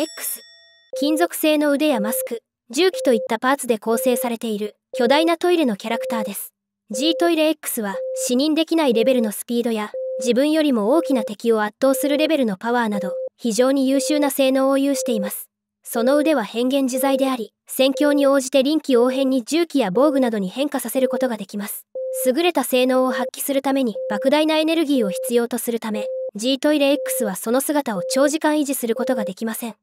X 金属製の腕やマスク重機といったパーツで構成されている巨大なトイレのキャラクターです G トイレ X は視認できないレベルのスピードや自分よりも大きな敵を圧倒するレベルのパワーなど非常に優秀な性能を有していますその腕は変幻自在であり戦況に応じて臨機応変に重機や防具などに変化させることができます優れた性能を発揮するために莫大なエネルギーを必要とするため G トイレ X はその姿を長時間維持することができません